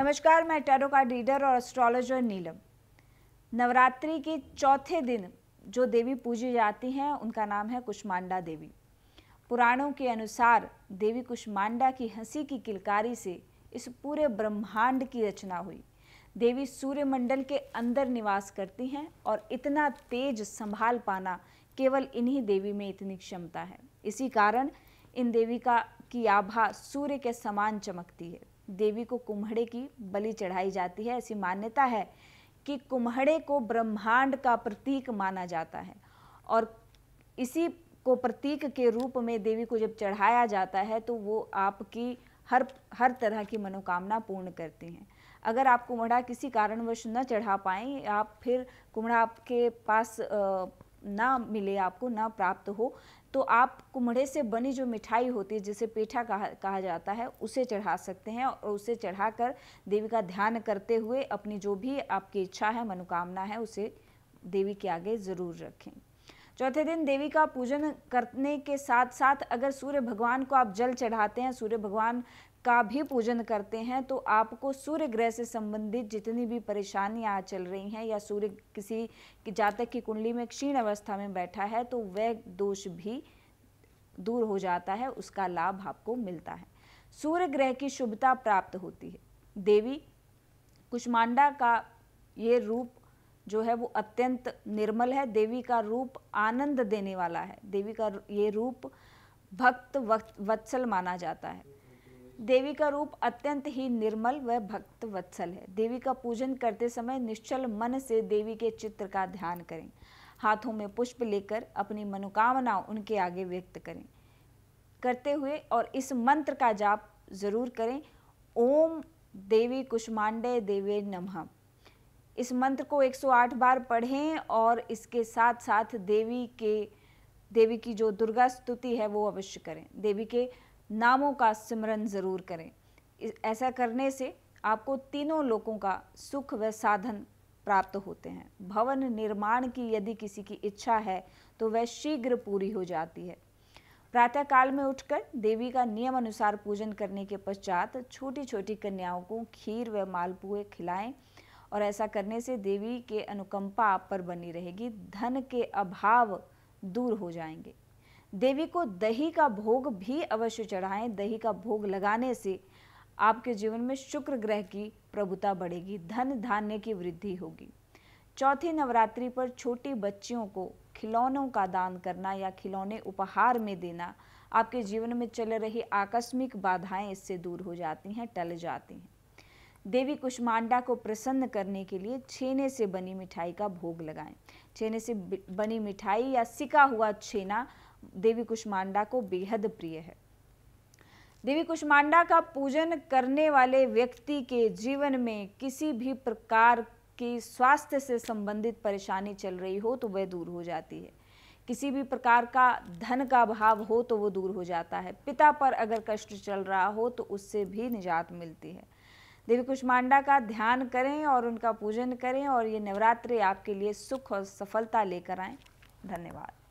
नमस्कार मैं tarot card reader और एस्ट्रोलॉजर नीलम नवरात्रि के चौथे दिन जो देवी पूजी जाती हैं उनका नाम है कुष्मांडा देवी पुराणों के अनुसार देवी कुष्मांडा की हंसी की किलकारी से इस पूरे ब्रह्मांड की रचना हुई देवी सूर्यमंडल के अंदर निवास करती हैं और इतना तेज संभाल पाना केवल इन्हीं देवी में इतनी क्षमता है इसी कारण इन देवी का की आभा सूर्य के समान चमकती है देवी को कुम्हड़े की बलि चढ़ाई जाती है ऐसी मान्यता है कि कुम्हड़े को ब्रह्मांड का प्रतीक माना जाता है और इसी को प्रतीक के रूप में देवी को जब चढ़ाया जाता है तो वो आपकी हर हर तरह की मनोकामना पूर्ण करती हैं अगर आप कुम्हड़ा किसी कारणवश न चढ़ा पाएँ आप फिर कुम्हड़ा आपके पास ना मिले आपको ना प्राप्त हो तो आप कुम्हड़े से बनी जो मिठाई होती है जिसे पेठा कहा कहा जाता है उसे चढ़ा सकते हैं और उसे चढ़ाकर देवी का ध्यान करते हुए अपनी जो भी आपकी इच्छा है मनोकामना है उसे देवी के आगे ज़रूर रखें चौथे दिन देवी का पूजन करने के साथ साथ अगर सूर्य भगवान को आप जल चढ़ाते हैं सूर्य भगवान का भी पूजन करते हैं तो आपको सूर्य ग्रह से संबंधित जितनी भी परेशानियां चल रही हैं या सूर्य किसी जातक की कुंडली में क्षीण अवस्था में बैठा है तो वह दोष भी दूर हो जाता है उसका लाभ आपको मिलता है सूर्य ग्रह की शुभता प्राप्त होती है देवी कुष्मांडा का ये रूप जो है वो अत्यंत निर्मल है देवी का रूप आनंद देने वाला है देवी का ये रूप भक्त वत्सल माना जाता है देवी का रूप अत्यंत ही निर्मल व भक्त वत्सल है देवी का पूजन करते समय निश्चल मन से देवी के चित्र का ध्यान करें हाथों में पुष्प लेकर अपनी मनोकामना उनके आगे व्यक्त करें करते हुए और इस मंत्र का जाप जरूर करें ओम देवी कुष्मांडे देवे नमः इस मंत्र को 108 बार पढ़ें और इसके साथ साथ देवी के देवी की जो दुर्गा स्तुति है वो अवश्य करें देवी के नामों का सिमरन ज़रूर करें ऐसा करने से आपको तीनों लोगों का सुख व साधन प्राप्त होते हैं भवन निर्माण की यदि किसी की इच्छा है तो वह शीघ्र पूरी हो जाती है प्रातः काल में उठकर देवी का नियम अनुसार पूजन करने के पश्चात छोटी छोटी कन्याओं को खीर व मालपुए खिलाएं और ऐसा करने से देवी के अनुकंपा आप पर बनी रहेगी धन के अभाव दूर हो जाएंगे देवी को दही का भोग भी अवश्य चढ़ाएं दही का भोग लगाने से आपके जीवन में शुक्र ग्रह की प्रभुता बढ़ेगी धन धान्य की वृद्धि होगी चौथी नवरात्रि पर छोटी बच्चियों को खिलौनों का दान करना या खिलौने उपहार में देना आपके जीवन में चल रही आकस्मिक बाधाएं इससे दूर हो जाती हैं टल जाती हैं देवी कुष्मांडा को प्रसन्न करने के लिए छेने से बनी मिठाई का भोग लगाएं छेने से बनी मिठाई या सिका हुआ छेना देवी कुष्मांडा को बेहद प्रिय है देवी कुष्मांडा का पूजन करने वाले व्यक्ति के जीवन में किसी भी प्रकार की स्वास्थ्य से संबंधित परेशानी चल रही हो तो वह दूर हो जाती है किसी भी प्रकार का धन का भाव हो तो वो दूर हो जाता है पिता पर अगर कष्ट चल रहा हो तो उससे भी निजात मिलती है देवी कुष्मांडा का ध्यान करें और उनका पूजन करें और ये नवरात्रि आपके लिए सुख और सफलता लेकर आएँ धन्यवाद